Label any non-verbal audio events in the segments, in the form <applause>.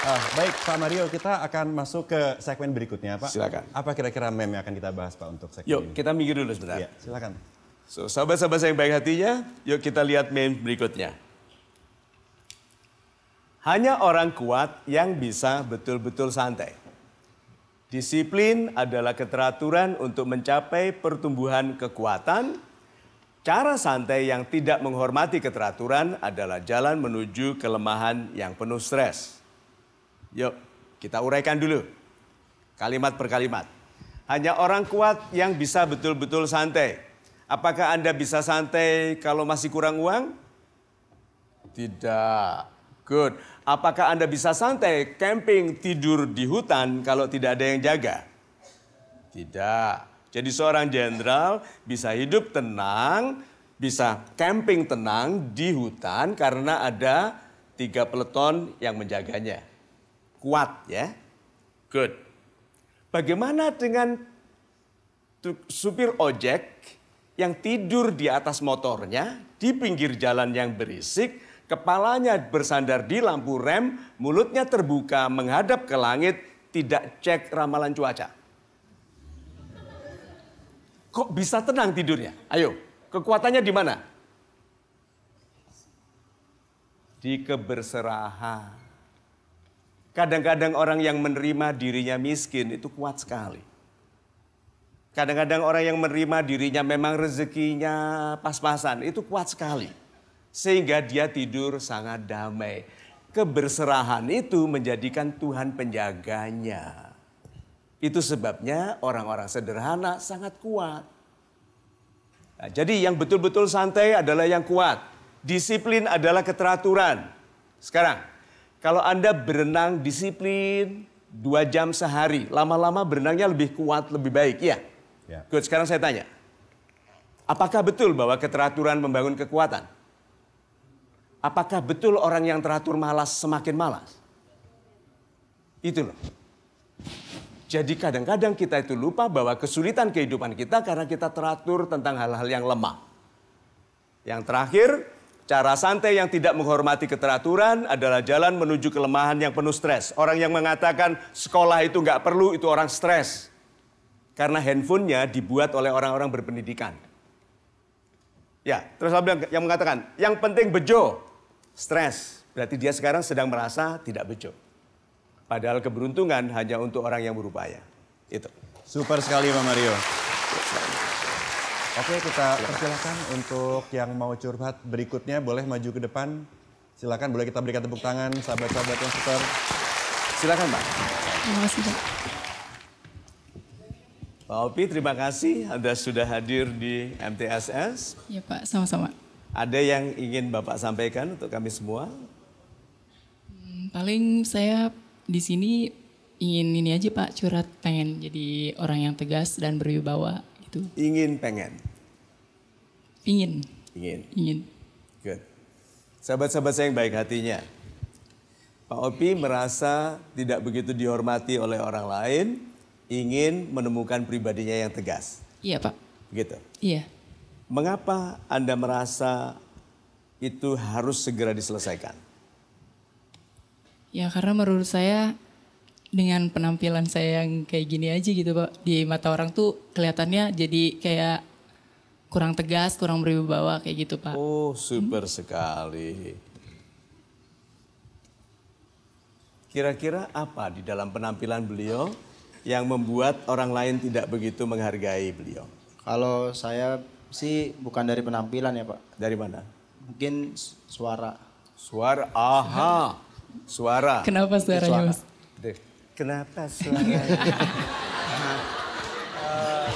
Uh, baik Pak Mario, kita akan masuk ke segmen berikutnya Pak. Silakan. Apa kira-kira meme yang akan kita bahas Pak untuk segmen yuk, ini? Yuk kita mikir dulu sebentar. Iya, silakan. So, sahabat-sahabat yang baik hatinya, yuk kita lihat meme berikutnya. Hanya orang kuat yang bisa betul-betul santai. Disiplin adalah keteraturan untuk mencapai pertumbuhan kekuatan. Cara santai yang tidak menghormati keteraturan adalah jalan menuju kelemahan yang penuh stres. Yuk, kita uraikan dulu. Kalimat per kalimat. Hanya orang kuat yang bisa betul-betul santai. Apakah Anda bisa santai kalau masih kurang uang? Tidak. Good. Apakah Anda bisa santai camping tidur di hutan kalau tidak ada yang jaga? Tidak. Jadi seorang jenderal bisa hidup tenang, bisa camping tenang di hutan karena ada tiga peleton yang menjaganya kuat ya. Good. Bagaimana dengan supir ojek yang tidur di atas motornya di pinggir jalan yang berisik, kepalanya bersandar di lampu rem, mulutnya terbuka menghadap ke langit, tidak cek ramalan cuaca. Kok bisa tenang tidurnya? Ayo, kekuatannya di mana? Di keberserahan. Kadang-kadang orang yang menerima dirinya miskin itu kuat sekali. Kadang-kadang orang yang menerima dirinya memang rezekinya pas-pasan itu kuat sekali. Sehingga dia tidur sangat damai. Keberserahan itu menjadikan Tuhan penjaganya. Itu sebabnya orang-orang sederhana sangat kuat. Nah, jadi yang betul-betul santai adalah yang kuat. Disiplin adalah keteraturan. Sekarang, kalau Anda berenang disiplin dua jam sehari, lama-lama berenangnya lebih kuat, lebih baik. ya? Ya. Good. Sekarang saya tanya, apakah betul bahwa keteraturan membangun kekuatan? Apakah betul orang yang teratur malas semakin malas? Itu loh. Jadi kadang-kadang kita itu lupa bahwa kesulitan kehidupan kita karena kita teratur tentang hal-hal yang lemah. Yang terakhir, Cara santai yang tidak menghormati keteraturan adalah jalan menuju kelemahan yang penuh stres. Orang yang mengatakan sekolah itu nggak perlu, itu orang stres. Karena handphonenya dibuat oleh orang-orang berpendidikan. Ya, terus ada yang mengatakan, yang penting bejo, stres. Berarti dia sekarang sedang merasa tidak bejo. Padahal keberuntungan hanya untuk orang yang berupaya. Itu. Super sekali, Pak Mario. Oke, kita persilahkan untuk yang mau curhat berikutnya boleh maju ke depan. Silakan boleh kita berikan tepuk tangan sahabat-sahabat yang super. Silakan, Pak. Terima kasih, Pak. Pak Opi, terima kasih Anda sudah hadir di MTSS. Iya, Pak. Sama-sama. Ada yang ingin Bapak sampaikan untuk kami semua? Hmm, paling saya di sini ingin ini aja Pak curhat pengen jadi orang yang tegas dan berwibawa itu. Ingin pengen. Ingin. Ingin. Ingin. Good. Sahabat-sahabat saya yang baik hatinya. Pak Opi merasa tidak begitu dihormati oleh orang lain, ingin menemukan pribadinya yang tegas. Iya, Pak. Begitu. Iya. Mengapa Anda merasa itu harus segera diselesaikan? Ya, karena menurut saya dengan penampilan saya yang kayak gini aja gitu Pak. Di mata orang tuh kelihatannya jadi kayak kurang tegas, kurang berwibawa kayak gitu Pak. Oh super hmm. sekali. Kira-kira apa di dalam penampilan beliau yang membuat orang lain tidak begitu menghargai beliau? Kalau saya sih bukan dari penampilan ya Pak. Dari mana? Mungkin suara. Suara, aha. Suara. Kenapa suaranya suara. Mas? Kenapa suaranya? <laughs> Nah. Eh,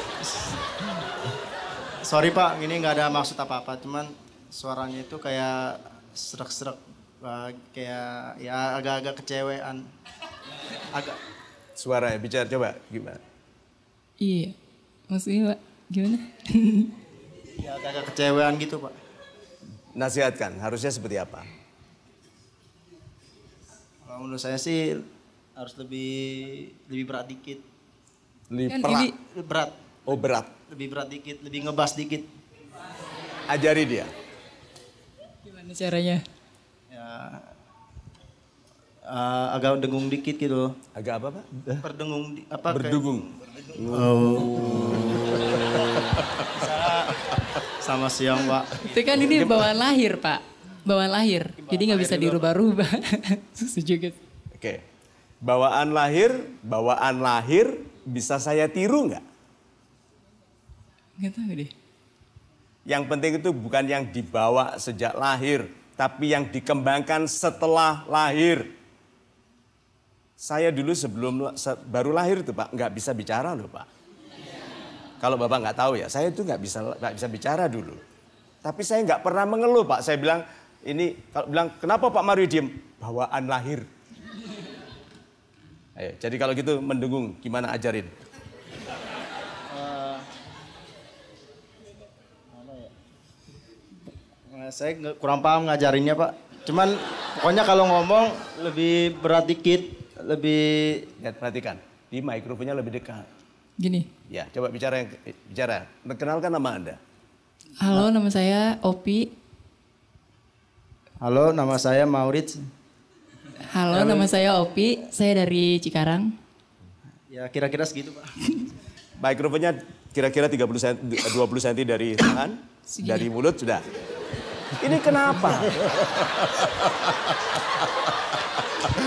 sorry Pak, ini nggak ada maksud apa-apa, cuman suaranya itu kayak serak-serak, eh, kayak ya agak-agak kecewean. Agak. Suara ya, bicara coba gimana? Iya, maksudnya Pak, gimana? <laughs> ya agak-agak kecewean gitu Pak. Nasihatkan, harusnya seperti apa? Kalau menurut saya sih harus lebih lebih berat dikit lebih berat berat oh berat lebih berat dikit lebih ngebas dikit ajari dia gimana caranya ya uh, agak dengung dikit gitu agak apa pak eh, perdengung apa berdengung oh, <laughs> sama siang pak itu kan ini bawaan lahir pak bawaan lahir jadi nggak bisa dirubah-rubah Susu <laughs> juga. oke okay. Bawaan lahir, bawaan lahir bisa saya tiru nggak? Nggak tahu deh. Yang penting itu bukan yang dibawa sejak lahir, tapi yang dikembangkan setelah lahir. Saya dulu sebelum baru lahir itu Pak, nggak bisa bicara loh Pak. Kalau Bapak nggak tahu ya, saya itu nggak bisa nggak bisa bicara dulu. Tapi saya nggak pernah mengeluh Pak. Saya bilang ini kalau bilang kenapa Pak Mario diem? Bawaan lahir. Ayo, jadi kalau gitu mendengung, gimana ajarin? Eh, ya? Saya kurang paham ngajarinnya pak. Cuman pokoknya kalau ngomong lebih berat dikit, lebih... Lihat, ya, perhatikan. Di mikrofonnya lebih dekat. Gini? Ya, coba bicara yang bicara. Perkenalkan nama Anda. Halo, nama saya Opi. Halo, nama saya Maurits. Halo, Halo, nama saya Opi. Saya dari Cikarang. Ya, kira-kira segitu, Pak. Baik, <laughs> rupanya kira-kira 30 cm, 20 cm dari tangan, Segini. dari mulut sudah. Ini kenapa?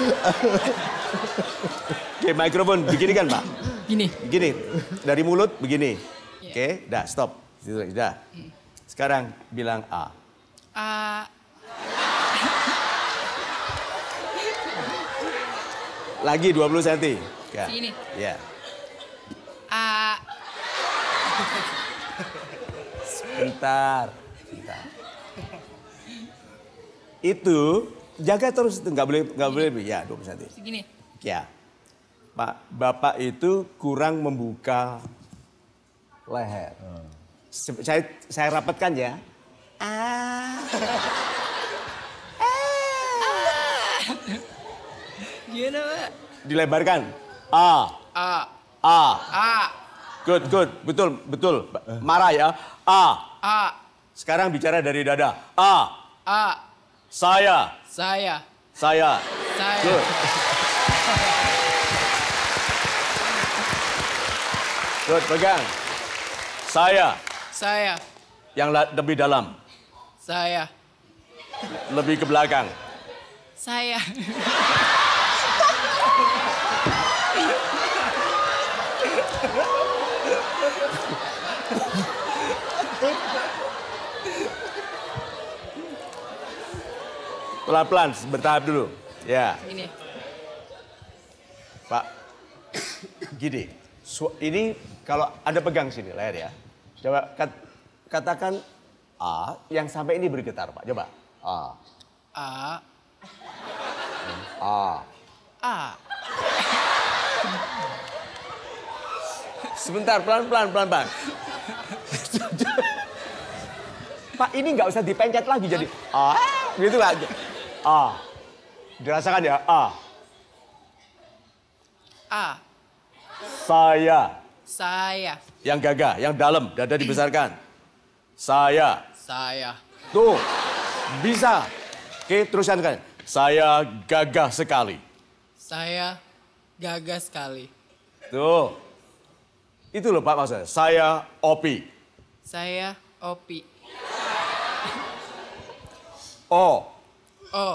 <laughs> Oke, mikrofon begini kan, Pak? Gini. Gini. Dari mulut begini. Yeah. Oke, dah stop. Sudah. Iya. Sekarang bilang A. A. Lagi 20 cm. Ya. Sini. Ya. Uh... Sebentar. Sebentar. Itu jaga terus itu nggak boleh nggak boleh ya 20 cm. Segini. Ya. Pak, Bapak itu kurang membuka leher. Hmm. Saya saya rapatkan ya. Ah. Gimana, Pak? Dilebarkan. A. A. A. A. Good, good. Betul, betul. Marah ya. A. A. Sekarang bicara dari dada. A. A. Saya. Saya. Saya. Saya. Good. Good, pegang. Saya. Saya. Yang lebih dalam. Saya. Lebih ke belakang. Saya. <laughs> Pelan-pelan, bertahap dulu. Ya. Ini. Pak, gini. Ini kalau ada pegang sini layar ya. Coba kat, katakan A yang sampai ini bergetar, Pak. Coba. A. A. Hmm, A. A. Sebentar, pelan-pelan, pelan-pelan. Pak, ini nggak usah dipencet lagi jadi ah gitu lagi. Ah. Dirasakan ya, ah. Ah. Saya. Saya. Yang gagah, yang dalam, dada dibesarkan. Saya. Saya. Tuh. Bisa. Oke, teruskan kan. Saya gagah sekali. Saya gagah sekali. Tuh. Itu loh Pak maksudnya. Saya Opi. Saya Opi. O. O.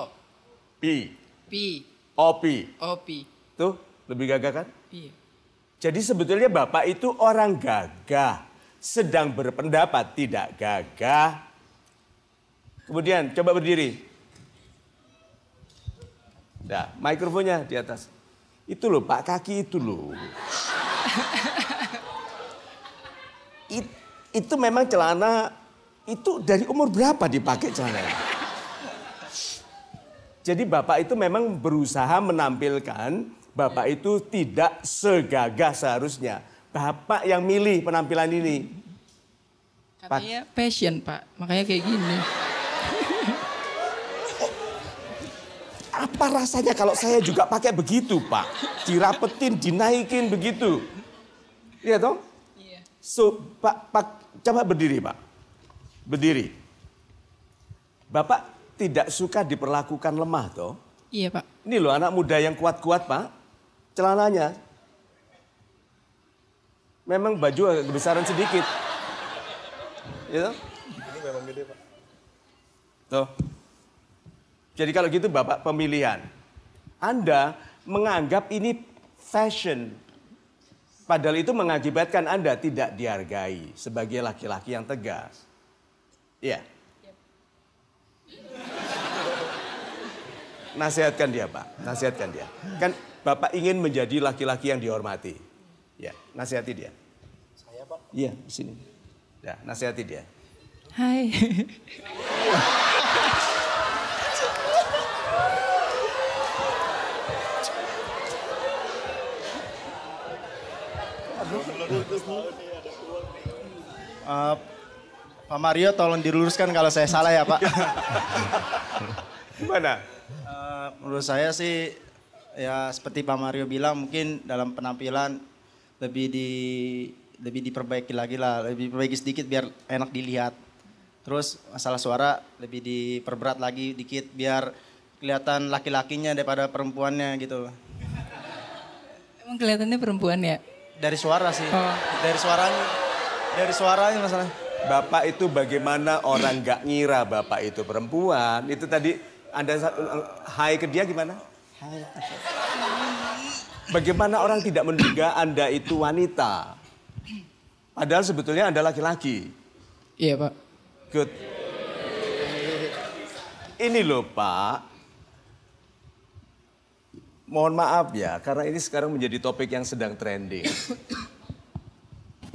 Pi. Pi. Opi. Opi. Tuh, lebih gagah kan? Iya. Jadi sebetulnya Bapak itu orang gagah. Sedang berpendapat tidak gagah. Kemudian coba berdiri. Nah, mikrofonnya di atas. Itu loh Pak, kaki itu loh. <laughs> itu memang celana itu dari umur berapa dipakai celana? Jadi bapak itu memang berusaha menampilkan bapak itu tidak segagah seharusnya. Bapak yang milih penampilan ini. Katanya passion pak, makanya kayak gini. Apa rasanya kalau saya juga pakai begitu pak? Dirapetin, dinaikin begitu. Iya dong? Iya. So, pak, pak, coba berdiri Pak. Berdiri. Bapak tidak suka diperlakukan lemah toh? Iya Pak. Ini loh anak muda yang kuat-kuat Pak. Celananya. Memang baju agak kebesaran sedikit. Gitu? Ini memang gede Pak. Tuh. Jadi kalau gitu Bapak pemilihan. Anda menganggap ini fashion Padahal itu mengakibatkan Anda tidak dihargai sebagai laki-laki yang tegas. Iya. Yeah. Nasihatkan dia, Pak. Nasihatkan dia. Kan Bapak ingin menjadi laki-laki yang dihormati. Ya, nasihati dia. Saya, Pak. Iya, di sini. Ya, nasihati dia. Hai. <laughs> Uh, Pak Mario tolong diluruskan kalau saya salah ya Pak. Gimana? Uh, menurut saya sih ya seperti Pak Mario bilang mungkin dalam penampilan lebih di lebih diperbaiki lagi lah, lebih diperbaiki sedikit biar enak dilihat. Terus masalah suara lebih diperberat lagi dikit biar kelihatan laki-lakinya daripada perempuannya gitu. Emang kelihatannya perempuan ya? Dari suara sih. Uh. Dari suaranya. Dari suaranya masalah. Bapak itu bagaimana orang gak ngira bapak itu perempuan. Itu tadi Anda hai ke dia gimana? Hai. Bagaimana orang tidak menduga Anda itu wanita? Padahal sebetulnya Anda laki-laki. Iya, Pak. Good. Ini loh, Pak mohon maaf ya, karena ini sekarang menjadi topik yang sedang trending.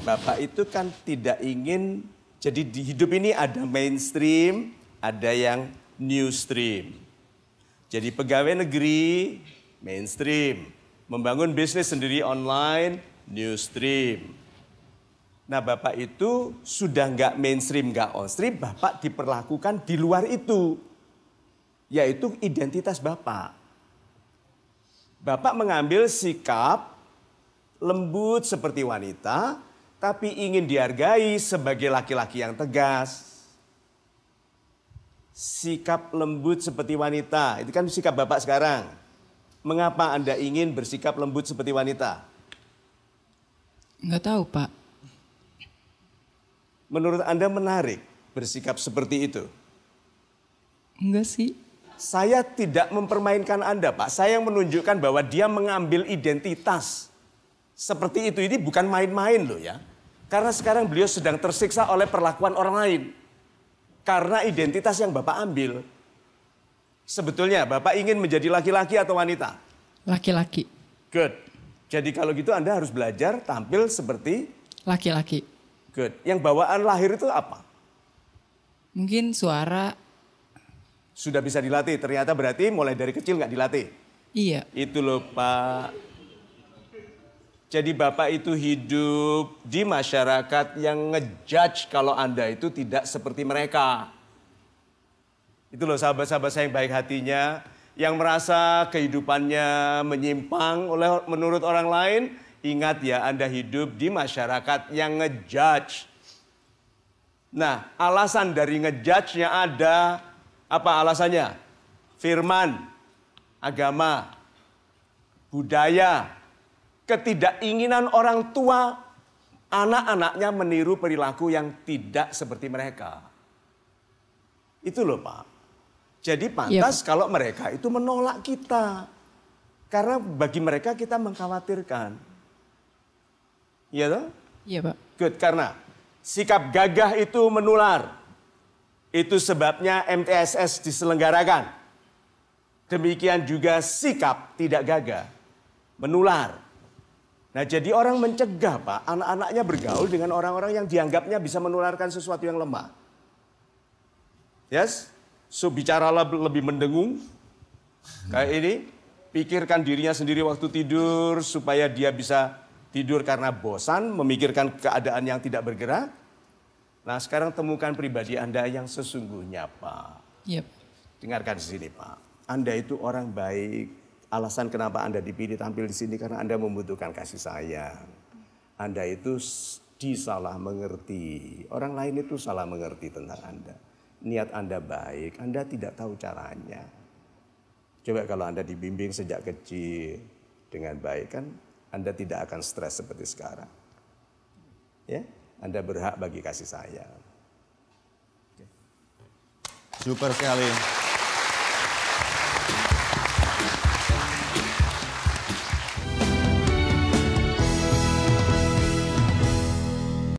Bapak itu kan tidak ingin, jadi di hidup ini ada mainstream, ada yang new stream. Jadi pegawai negeri, mainstream. Membangun bisnis sendiri online, new stream. Nah Bapak itu sudah nggak mainstream, nggak on stream, Bapak diperlakukan di luar itu. Yaitu identitas Bapak. Bapak mengambil sikap lembut seperti wanita, tapi ingin dihargai sebagai laki-laki yang tegas. Sikap lembut seperti wanita, itu kan sikap Bapak sekarang. Mengapa Anda ingin bersikap lembut seperti wanita? Enggak tahu, Pak. Menurut Anda menarik bersikap seperti itu? Enggak sih saya tidak mempermainkan Anda, Pak. Saya yang menunjukkan bahwa dia mengambil identitas. Seperti itu, ini bukan main-main loh ya. Karena sekarang beliau sedang tersiksa oleh perlakuan orang lain. Karena identitas yang Bapak ambil. Sebetulnya Bapak ingin menjadi laki-laki atau wanita? Laki-laki. Good. Jadi kalau gitu Anda harus belajar tampil seperti laki-laki. Good. Yang bawaan lahir itu apa? Mungkin suara, sudah bisa dilatih. Ternyata berarti mulai dari kecil nggak dilatih. Iya. Itu loh Pak. Jadi Bapak itu hidup di masyarakat yang ngejudge kalau Anda itu tidak seperti mereka. Itu loh sahabat-sahabat saya yang baik hatinya, yang merasa kehidupannya menyimpang oleh menurut orang lain, ingat ya Anda hidup di masyarakat yang ngejudge. Nah, alasan dari ngejudge-nya ada apa alasannya? Firman, agama, budaya, ketidakinginan orang tua anak-anaknya meniru perilaku yang tidak seperti mereka. Itu loh Pak. Jadi iya, pantas ya, kalau mereka itu menolak kita. Karena bagi mereka kita mengkhawatirkan. Iya toh? Iya, Pak. Good, karena sikap gagah itu menular. Itu sebabnya MTSS diselenggarakan. Demikian juga sikap tidak gagah, menular. Nah jadi orang mencegah Pak, anak-anaknya bergaul dengan orang-orang yang dianggapnya bisa menularkan sesuatu yang lemah. Yes? So bicaralah lebih mendengung, kayak ini. Pikirkan dirinya sendiri waktu tidur supaya dia bisa tidur karena bosan, memikirkan keadaan yang tidak bergerak Nah sekarang temukan pribadi Anda yang sesungguhnya Pak. Yep. Dengarkan di sini Pak. Anda itu orang baik. Alasan kenapa Anda dipilih tampil di sini karena Anda membutuhkan kasih sayang. Anda itu disalah mengerti. Orang lain itu salah mengerti tentang Anda. Niat Anda baik, Anda tidak tahu caranya. Coba kalau Anda dibimbing sejak kecil dengan baik kan Anda tidak akan stres seperti sekarang. Ya? Anda berhak bagi kasih sayang. Super sekali.